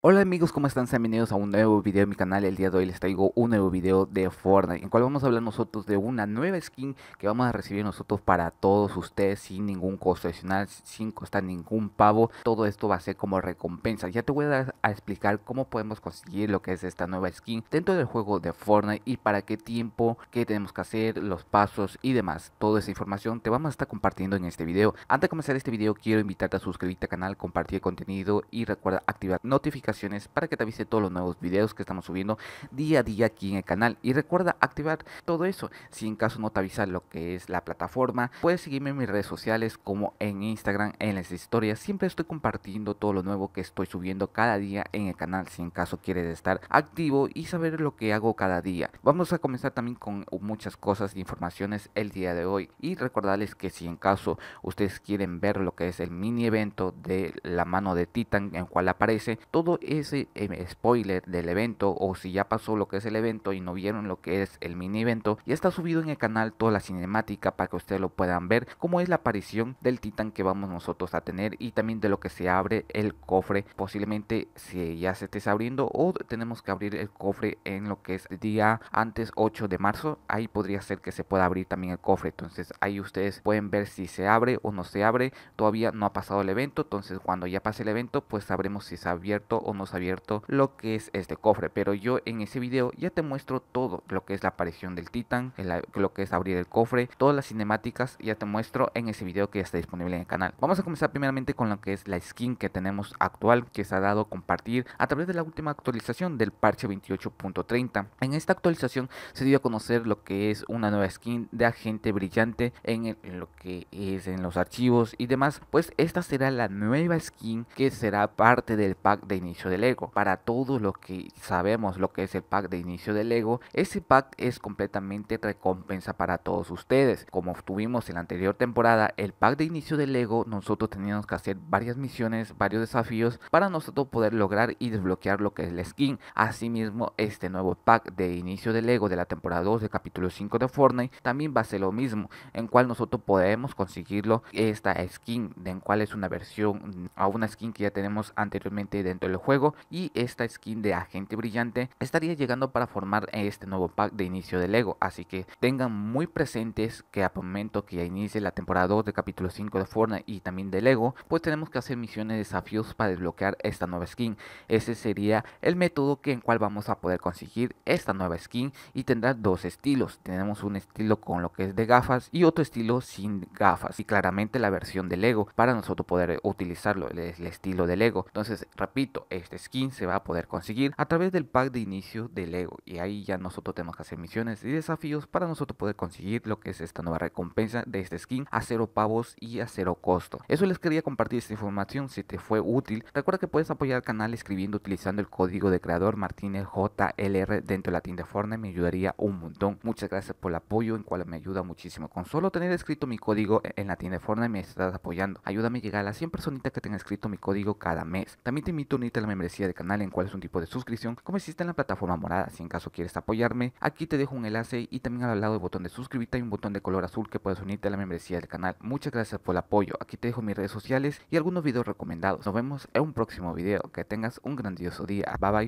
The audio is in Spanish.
Hola amigos, ¿cómo están? Sean bienvenidos a un nuevo video de mi canal. El día de hoy les traigo un nuevo video de Fortnite, en el cual vamos a hablar nosotros de una nueva skin que vamos a recibir nosotros para todos ustedes sin ningún costo adicional, sin costar ningún pavo. Todo esto va a ser como recompensa. Ya te voy a, dar a explicar cómo podemos conseguir lo que es esta nueva skin dentro del juego de Fortnite y para qué tiempo, qué tenemos que hacer, los pasos y demás. Toda esa información te vamos a estar compartiendo en este video. Antes de comenzar este video, quiero invitarte a suscribirte al canal, compartir contenido y recuerda activar notificaciones para que te avise todos los nuevos videos que estamos subiendo día a día aquí en el canal. Y recuerda activar todo eso. Si en caso no te avisa lo que es la plataforma, puedes seguirme en mis redes sociales como en Instagram, en las historias. Siempre estoy compartiendo todo lo nuevo que estoy subiendo cada día en el canal. Si en caso quieres estar activo y saber lo que hago cada día. Vamos a comenzar también con muchas cosas e informaciones el día de hoy. Y recordarles que si en caso ustedes quieren ver lo que es el mini evento de la mano de Titan en cual aparece todo ese em, spoiler del evento o si ya pasó lo que es el evento y no vieron lo que es el mini evento, ya está subido en el canal toda la cinemática para que ustedes lo puedan ver, cómo es la aparición del titán que vamos nosotros a tener y también de lo que se abre el cofre, posiblemente si ya se esté abriendo o tenemos que abrir el cofre en lo que es el día antes 8 de marzo, ahí podría ser que se pueda abrir también el cofre, entonces ahí ustedes pueden ver si se abre o no se abre, todavía no ha pasado el evento, entonces cuando ya pase el evento pues sabremos si se ha abierto o no se ha abierto lo que es este cofre. Pero yo en ese video ya te muestro todo lo que es la aparición del titán, lo que es abrir el cofre, todas las cinemáticas ya te muestro en ese video que ya está disponible en el canal. Vamos a comenzar primeramente con lo que es la skin que tenemos actual que se ha dado a compartir a través de la última actualización del parche 28.30. En esta actualización se dio a conocer lo que es una nueva skin de agente brillante en, en lo que es en los archivos y demás. Pues esta será la nueva skin que será parte del pack de inicio del Lego. Para todos los que sabemos lo que es el pack de inicio del Lego, ese pack es completamente recompensa para todos ustedes. Como obtuvimos en la anterior temporada, el pack de inicio del Lego nosotros teníamos que hacer varias misiones, varios desafíos para nosotros poder lograr y desbloquear lo que es la skin. Asimismo, este nuevo pack de inicio del Lego de la temporada 2 de capítulo 5 de Fortnite también va a ser lo mismo, en cual nosotros podemos conseguirlo esta skin, en cual es una versión a una skin que ya tenemos anteriormente dentro del juego y esta skin de agente brillante estaría llegando para formar este nuevo pack de inicio de Lego, así que tengan muy presentes que a momento que inicie la temporada 2 de capítulo 5 de Fortnite y también de Lego, pues tenemos que hacer misiones de desafíos para desbloquear esta nueva skin. Ese sería el método que en cual vamos a poder conseguir esta nueva skin y tendrá dos estilos. Tenemos un estilo con lo que es de gafas y otro estilo sin gafas y claramente la versión de Lego para nosotros poder utilizarlo, es el estilo de Lego. Entonces, repito, este skin se va a poder conseguir a través del pack de inicio de Lego y ahí ya nosotros tenemos que hacer misiones y desafíos para nosotros poder conseguir lo que es esta nueva recompensa de este skin a cero pavos y a cero costo. Eso les quería compartir esta información si te fue útil. Recuerda que puedes apoyar al canal escribiendo utilizando el código de creador Martínez JLR dentro de la tienda Fortnite me ayudaría un montón. Muchas gracias por el apoyo en cual me ayuda muchísimo. Con solo tener escrito mi código e-, en la tienda de Fortnite me estás apoyando. Ayúdame a llegar a las 100 personitas que tengan escrito mi código cada mes. También te invito a unirte membresía del canal, en cuál es un tipo de suscripción, como existe en la plataforma morada. Si en caso quieres apoyarme, aquí te dejo un enlace y también al lado del botón de suscribirte hay un botón de color azul que puedes unirte a la membresía del canal. Muchas gracias por el apoyo. Aquí te dejo mis redes sociales y algunos vídeos recomendados. Nos vemos en un próximo vídeo Que tengas un grandioso día. Bye bye.